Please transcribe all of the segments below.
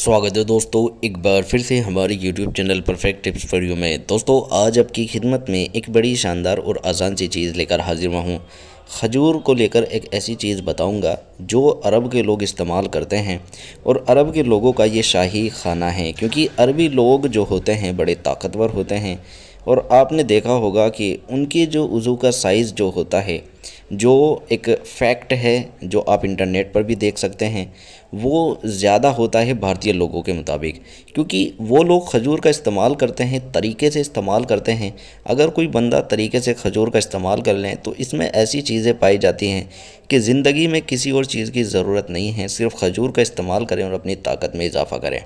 स्वागत है दोस्तों एक बार फिर से हमारे YouTube channel perfect tips for you में दोस्तों आज आपकी खिदमत में एक बड़ी शानदार और आसान सी चीज़ लेकर हाजिर हुआ हूँ खजूर को लेकर एक ऐसी चीज़ बताऊंगा जो अरब के लोग इस्तेमाल करते हैं और अरब के लोगों का ये शाही खाना है क्योंकि अरबी लोग जो होते हैं बड़े ताकतवर होते हैं और आपने देखा होगा कि उनके जो उज़ू का साइज़ जो होता है जो एक फैक्ट है जो आप इंटरनेट पर भी देख सकते हैं वो ज़्यादा होता है भारतीय लोगों के मुताबिक क्योंकि वो लोग खजूर का इस्तेमाल करते हैं तरीके से इस्तेमाल करते हैं अगर कोई बंदा तरीके से खजूर का इस्तेमाल कर लें तो इसमें ऐसी चीज़ें पाई जाती हैं कि ज़िंदगी में किसी और चीज़ की ज़रूरत नहीं है सिर्फ खजूर का इस्तेमाल करें और अपनी ताकत में इजाफ़ा करें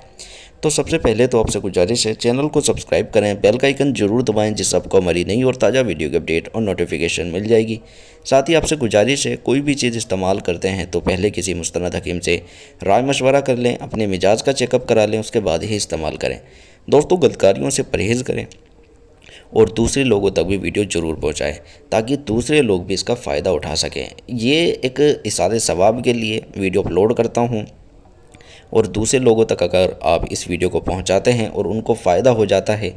तो सबसे पहले तो आपसे गुजारिश है चैनल को सब्सक्राइब करें बेल का आइकन जरूर दबाएं जिससे आपको हमारी नई और ताज़ा वीडियो की अपडेट और नोटिफिकेशन मिल जाएगी साथ ही आपसे गुजारिश है कोई भी चीज़ इस्तेमाल करते हैं तो पहले किसी मुस्ंद हकीम से राय मशवरा कर लें अपने मिजाज का चेकअप करा लें उसके बाद ही इस्तेमाल करें दोस्तों गलतकारियों से परहेज़ करें और दूसरे लोगों तक भी वीडियो ज़रूर पहुंचाएं ताकि दूसरे लोग भी इसका फ़ायदा उठा सकें ये एक इसारे सवाब के लिए वीडियो अपलोड करता हूँ और दूसरे लोगों तक अगर आप इस वीडियो को पहुंचाते हैं और उनको फ़ायदा हो जाता है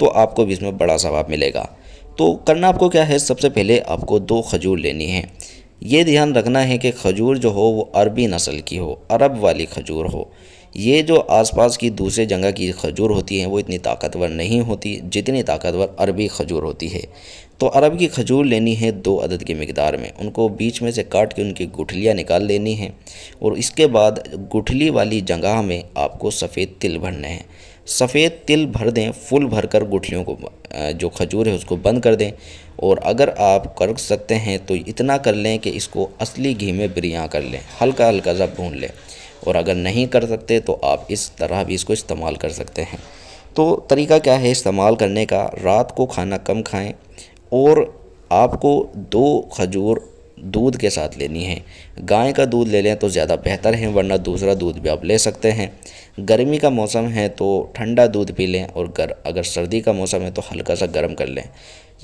तो आपको भी इसमें बड़ा सवाब मिलेगा तो करना आपको क्या है सबसे पहले आपको दो खजूर लेनी है ये ध्यान रखना है कि खजूर जो हो वो अरबी नस्ल की हो अरब वाली खजूर हो ये जो आसपास की दूसरे जगह की खजूर होती हैं वो इतनी ताकतवर नहीं होती जितनी ताकतवर अरबी खजूर होती है तो अरब की खजूर लेनी है दो अदद की मकदार में उनको बीच में से काट के उनकी गुठलियाँ निकाल लेनी हैं और इसके बाद गुठली वाली जगह में आपको सफ़ेद तिल भरने हैं सफ़ेद तिल भर दें फुल भर कर गुठलियों को जो खजूर है उसको बंद कर दें और अगर आप कर सकते हैं तो इतना कर लें कि इसको असली घी में बिरियाँ कर लें हल्का हल्का सा भून लें और अगर नहीं कर सकते तो आप इस तरह भी इसको इस्तेमाल कर सकते हैं तो तरीका क्या है इस्तेमाल करने का रात को खाना कम खाएं और आपको दो खजूर दूध के साथ लेनी है गाय का दूध ले लें तो ज़्यादा बेहतर है वरना दूसरा दूध भी आप ले सकते हैं गर्मी का मौसम है तो ठंडा दूध पी लें और गर अगर सर्दी का मौसम है तो हल्का सा गर्म कर लें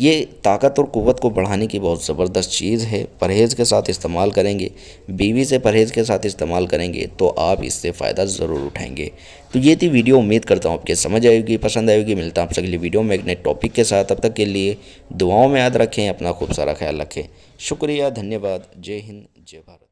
ये ताकत और क़ुत को बढ़ाने की बहुत ज़बरदस्त चीज़ है परहेज़ के साथ इस्तेमाल करेंगे बीवी से परहेज़ के साथ इस्तेमाल करेंगे तो आप इससे फ़ायदा ज़रूर उठाएंगे तो ये थी वीडियो उम्मीद करता हूँ आपके समझ आएगी पसंद आएगी मिलता हूँ आपसे अगली वीडियो में एक नए टॉपिक के साथ अब तक के लिए दुआओं में याद रखें अपना खूब सारा ख्याल रखें शुक्रिया धन्यवाद जय हिंद जय भारत